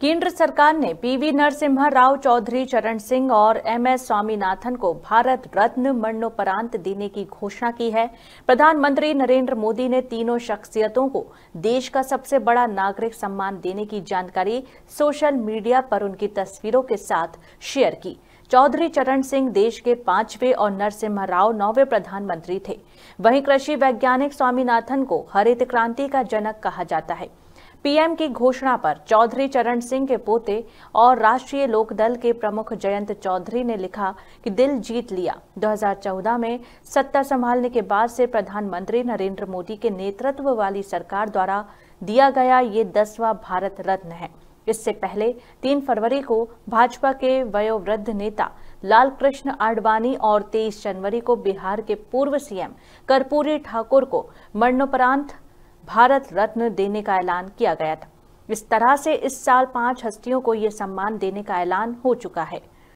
केंद्र सरकार ने पीवी नरसिम्हा राव चौधरी चरण सिंह और एम एस स्वामीनाथन को भारत रत्न मरणोपरांत देने की घोषणा की है प्रधानमंत्री नरेंद्र मोदी ने तीनों शख्सियतों को देश का सबसे बड़ा नागरिक सम्मान देने की जानकारी सोशल मीडिया पर उनकी तस्वीरों के साथ शेयर की चौधरी चरण सिंह देश के पांचवे और नरसिम्हा राव नौवे प्रधानमंत्री थे वहीं कृषि वैज्ञानिक स्वामीनाथन को हरित क्रांति का जनक कहा जाता है पीएम की घोषणा पर चौधरी चरण सिंह के पोते और राष्ट्रीय लोकदल के प्रमुख जयंत चौधरी ने लिखा कि दिल जीत लिया 2014 में सत्ता संभालने के बाद से प्रधानमंत्री नरेंद्र मोदी के नेतृत्व वाली सरकार द्वारा दिया गया ये दसवां भारत रत्न है इससे पहले 3 फरवरी को भाजपा के वयोवृद्ध नेता लाल कृष्ण आडवाणी और 23 जनवरी को बिहार के पूर्व सीएम कर्पूरी ठाकुर को मरणोपरांत भारत रत्न देने का ऐलान किया गया था इस तरह से इस साल पांच हस्तियों को ये सम्मान देने का ऐलान हो चुका है